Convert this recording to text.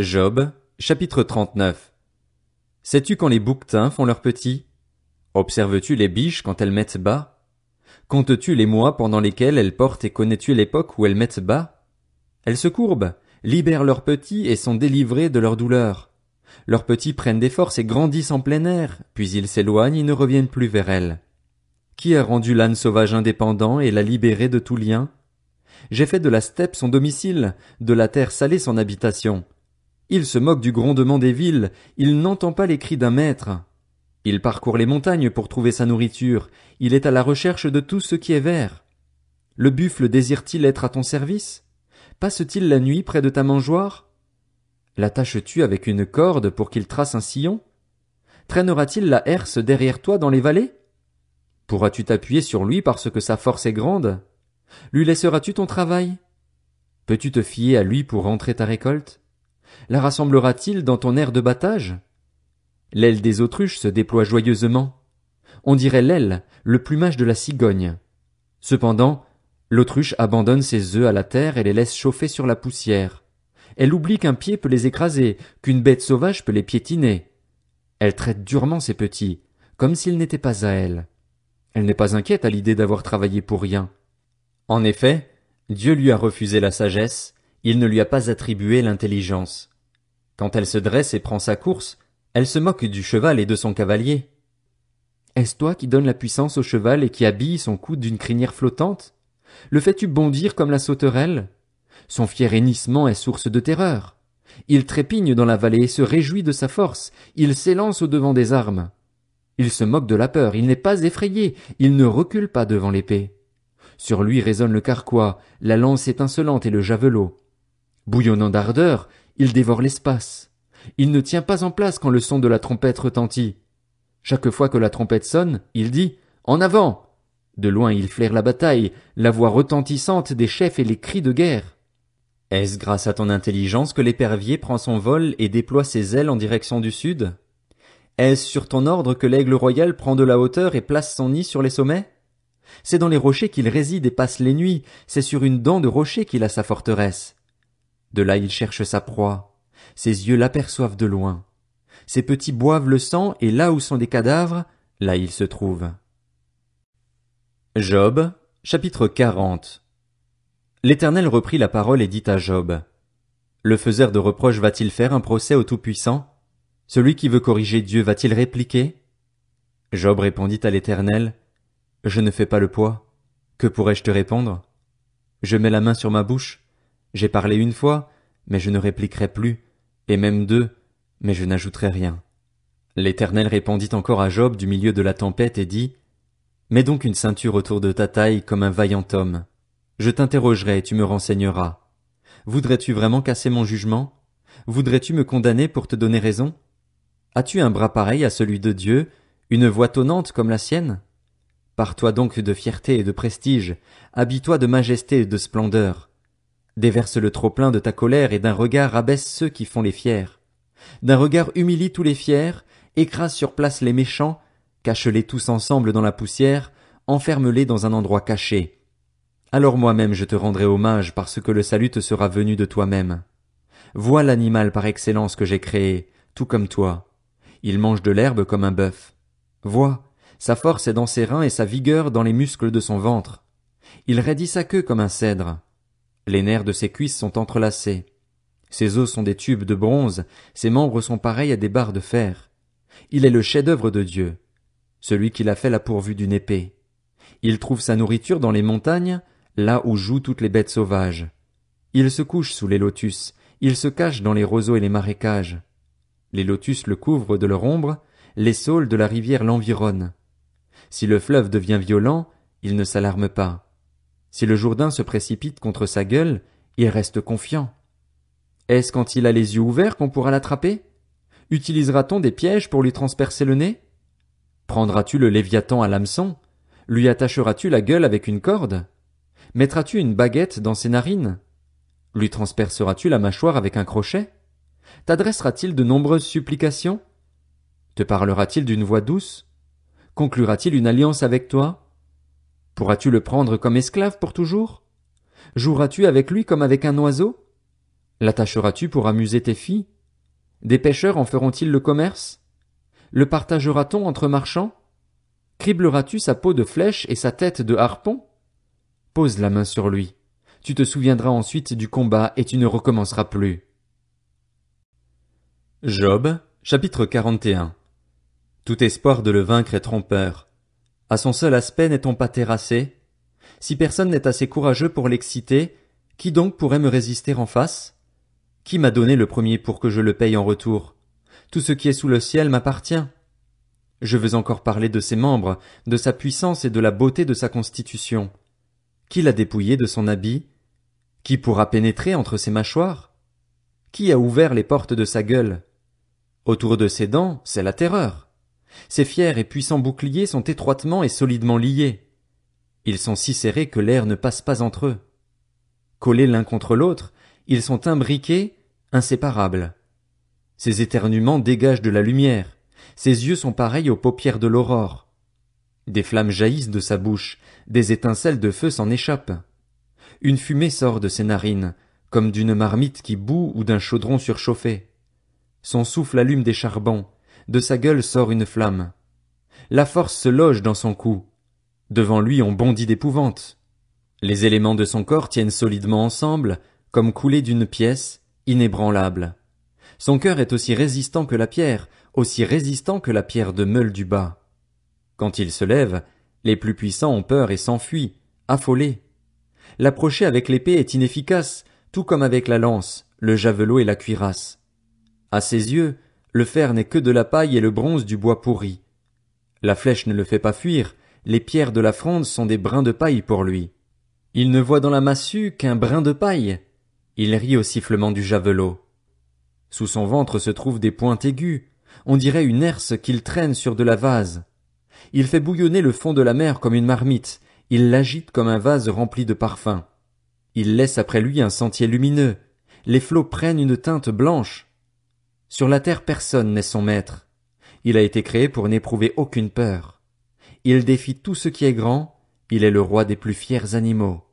Job, chapitre 39. Sais-tu quand les bouquetins font leurs petits? Observes-tu les biches quand elles mettent bas? Comptes-tu les mois pendant lesquels elles portent et connais-tu l'époque où elles mettent bas? Elles se courbent, libèrent leurs petits et sont délivrées de leur douleur. Leurs petits prennent des forces et grandissent en plein air, puis ils s'éloignent et ne reviennent plus vers elles. Qui a rendu l'âne sauvage indépendant et l'a libéré de tout lien? J'ai fait de la steppe son domicile, de la terre salée son habitation il se moque du grondement des villes, il n'entend pas les cris d'un maître. Il parcourt les montagnes pour trouver sa nourriture, il est à la recherche de tout ce qui est vert. Le buffle désire-t-il être à ton service Passe-t-il la nuit près de ta mangeoire L'attaches-tu avec une corde pour qu'il trace un sillon Traînera-t-il la herse derrière toi dans les vallées Pourras-tu t'appuyer sur lui parce que sa force est grande Lui laisseras-tu ton travail Peux-tu te fier à lui pour rentrer ta récolte la rassemblera-t-il dans ton air de battage L'aile des autruches se déploie joyeusement. On dirait l'aile, le plumage de la cigogne. Cependant, l'autruche abandonne ses œufs à la terre et les laisse chauffer sur la poussière. Elle oublie qu'un pied peut les écraser, qu'une bête sauvage peut les piétiner. Elle traite durement ses petits, comme s'ils n'étaient pas à elle. Elle n'est pas inquiète à l'idée d'avoir travaillé pour rien. En effet, Dieu lui a refusé la sagesse, il ne lui a pas attribué l'intelligence. Quand elle se dresse et prend sa course, elle se moque du cheval et de son cavalier. Est-ce toi qui donnes la puissance au cheval et qui habille son cou d'une crinière flottante? Le fais-tu bondir comme la sauterelle? Son fier hennissement est source de terreur. Il trépigne dans la vallée et se réjouit de sa force. Il s'élance au devant des armes. Il se moque de la peur. Il n'est pas effrayé. Il ne recule pas devant l'épée. Sur lui résonne le carquois, la lance étincelante et le javelot. Bouillonnant d'ardeur, il dévore l'espace. Il ne tient pas en place quand le son de la trompette retentit. Chaque fois que la trompette sonne, il dit En avant De loin, il flaire la bataille, la voix retentissante des chefs et les cris de guerre. Est-ce grâce à ton intelligence que l'épervier prend son vol et déploie ses ailes en direction du sud Est-ce sur ton ordre que l'aigle royal prend de la hauteur et place son nid sur les sommets C'est dans les rochers qu'il réside et passe les nuits, c'est sur une dent de rocher qu'il a sa forteresse. De là il cherche sa proie. Ses yeux l'aperçoivent de loin. Ses petits boivent le sang, et là où sont des cadavres, là il se trouve. Job, chapitre 40 L'Éternel reprit la parole et dit à Job. Le faiseur de reproches va-t-il faire un procès au Tout-Puissant? Celui qui veut corriger Dieu va-t-il répliquer? Job répondit à l'Éternel. Je ne fais pas le poids. Que pourrais-je te répondre? Je mets la main sur ma bouche. J'ai parlé une fois, mais je ne répliquerai plus, et même deux, mais je n'ajouterai rien. L'Éternel répondit encore à Job du milieu de la tempête et dit. Mets donc une ceinture autour de ta taille comme un vaillant homme. Je t'interrogerai et tu me renseigneras. Voudrais-tu vraiment casser mon jugement? Voudrais-tu me condamner pour te donner raison? As-tu un bras pareil à celui de Dieu, une voix tonnante comme la sienne? Pars-toi donc de fierté et de prestige, habille-toi de majesté et de splendeur. Déverse le trop-plein de ta colère et d'un regard abaisse ceux qui font les fiers. D'un regard humilie tous les fiers, écrase sur place les méchants, cache-les tous ensemble dans la poussière, enferme-les dans un endroit caché. Alors moi-même je te rendrai hommage parce que le salut te sera venu de toi-même. Vois l'animal par excellence que j'ai créé, tout comme toi. Il mange de l'herbe comme un bœuf. Vois, sa force est dans ses reins et sa vigueur dans les muscles de son ventre. Il raidit sa queue comme un cèdre. Les nerfs de ses cuisses sont entrelacés. Ses os sont des tubes de bronze, ses membres sont pareils à des barres de fer. Il est le chef-d'œuvre de Dieu, celui qui l'a fait la pourvue d'une épée. Il trouve sa nourriture dans les montagnes, là où jouent toutes les bêtes sauvages. Il se couche sous les lotus, il se cache dans les roseaux et les marécages. Les lotus le couvrent de leur ombre, les saules de la rivière l'environnent. Si le fleuve devient violent, il ne s'alarme pas. Si le Jourdain se précipite contre sa gueule, il reste confiant. Est-ce quand il a les yeux ouverts qu'on pourra l'attraper Utilisera-t-on des pièges pour lui transpercer le nez Prendras-tu le Léviathan à l'hameçon Lui attacheras-tu la gueule avec une corde Mettras-tu une baguette dans ses narines Lui transperceras-tu la mâchoire avec un crochet T'adressera-t-il de nombreuses supplications Te parlera-t-il d'une voix douce Conclura-t-il une alliance avec toi Pourras-tu le prendre comme esclave pour toujours Joueras-tu avec lui comme avec un oiseau L'attacheras-tu pour amuser tes filles Des pêcheurs en feront-ils le commerce Le partagera-t-on entre marchands Cribleras-tu sa peau de flèche et sa tête de harpon Pose la main sur lui. Tu te souviendras ensuite du combat et tu ne recommenceras plus. Job, chapitre 41 Tout espoir de le vaincre est trompeur. À son seul aspect n'est-on pas terrassé, si personne n'est assez courageux pour l'exciter, qui donc pourrait me résister en face? Qui m'a donné le premier pour que je le paye en retour? Tout ce qui est sous le ciel m'appartient. Je veux encore parler de ses membres, de sa puissance et de la beauté de sa constitution. Qui l'a dépouillé de son habit? Qui pourra pénétrer entre ses mâchoires? Qui a ouvert les portes de sa gueule? Autour de ses dents, c'est la terreur. Ses fiers et puissants boucliers sont étroitement et solidement liés. Ils sont si serrés que l'air ne passe pas entre eux. Collés l'un contre l'autre, ils sont imbriqués, inséparables. Ses éternuements dégagent de la lumière. Ses yeux sont pareils aux paupières de l'aurore. Des flammes jaillissent de sa bouche, des étincelles de feu s'en échappent. Une fumée sort de ses narines, comme d'une marmite qui bout ou d'un chaudron surchauffé. Son souffle allume des charbons, de sa gueule sort une flamme. La force se loge dans son cou. Devant lui on bondit d'épouvante. Les éléments de son corps tiennent solidement ensemble, comme coulés d'une pièce, inébranlable. Son cœur est aussi résistant que la pierre, aussi résistant que la pierre de meule du bas. Quand il se lève, les plus puissants ont peur et s'enfuient, affolés. L'approcher avec l'épée est inefficace, tout comme avec la lance, le javelot et la cuirasse. À ses yeux, le fer n'est que de la paille et le bronze du bois pourri. La flèche ne le fait pas fuir, les pierres de la fronde sont des brins de paille pour lui. Il ne voit dans la massue qu'un brin de paille. Il rit au sifflement du javelot. Sous son ventre se trouvent des pointes aiguës, on dirait une herse qu'il traîne sur de la vase. Il fait bouillonner le fond de la mer comme une marmite, il l'agite comme un vase rempli de parfums. Il laisse après lui un sentier lumineux, les flots prennent une teinte blanche, sur la terre personne n'est son maître. Il a été créé pour n'éprouver aucune peur. Il défie tout ce qui est grand, il est le roi des plus fiers animaux.